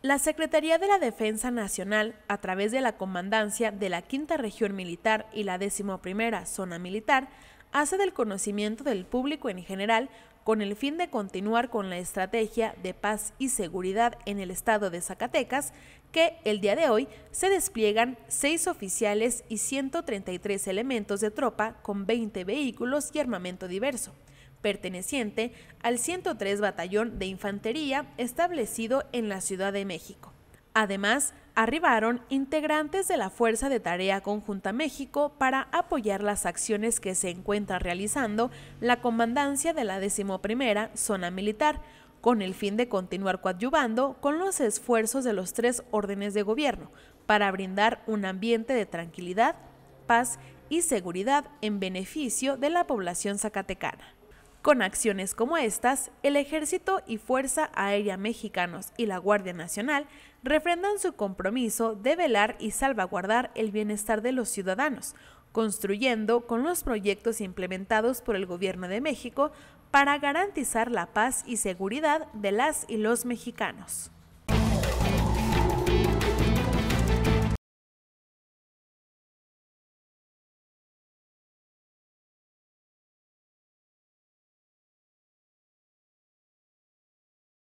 La Secretaría de la Defensa Nacional, a través de la Comandancia de la Quinta Región Militar y la Décimo Primera Zona Militar, hace del conocimiento del público en general con el fin de continuar con la estrategia de paz y seguridad en el estado de Zacatecas, que el día de hoy se despliegan seis oficiales y 133 elementos de tropa con 20 vehículos y armamento diverso perteneciente al 103 Batallón de Infantería establecido en la Ciudad de México. Además, arribaron integrantes de la Fuerza de Tarea Conjunta México para apoyar las acciones que se encuentra realizando la comandancia de la XI Zona Militar, con el fin de continuar coadyuvando con los esfuerzos de los tres órdenes de gobierno para brindar un ambiente de tranquilidad, paz y seguridad en beneficio de la población zacatecana. Con acciones como estas, el Ejército y Fuerza Aérea Mexicanos y la Guardia Nacional refrendan su compromiso de velar y salvaguardar el bienestar de los ciudadanos, construyendo con los proyectos implementados por el Gobierno de México para garantizar la paz y seguridad de las y los mexicanos.